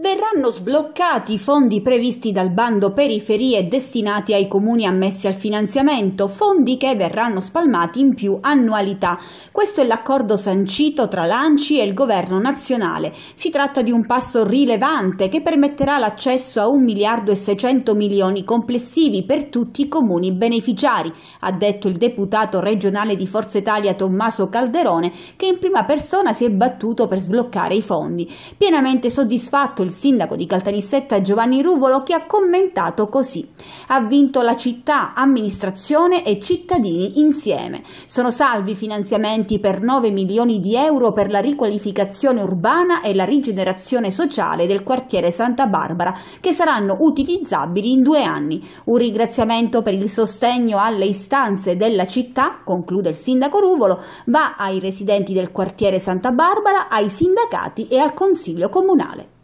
verranno sbloccati i fondi previsti dal bando periferie destinati ai comuni ammessi al finanziamento, fondi che verranno spalmati in più annualità. Questo è l'accordo sancito tra l'ANCI e il governo nazionale. Si tratta di un passo rilevante che permetterà l'accesso a 1 miliardo e 600 milioni complessivi per tutti i comuni beneficiari, ha detto il deputato regionale di Forza Italia Tommaso Calderone, che in prima persona si è battuto per sbloccare i fondi. Pienamente soddisfatto il sindaco di Caltanissetta Giovanni Ruvolo che ha commentato così ha vinto la città, amministrazione e cittadini insieme. Sono salvi finanziamenti per 9 milioni di euro per la riqualificazione urbana e la rigenerazione sociale del quartiere Santa Barbara che saranno utilizzabili in due anni. Un ringraziamento per il sostegno alle istanze della città, conclude il sindaco Ruvolo, va ai residenti del quartiere Santa Barbara, ai sindacati e al Consiglio Comunale.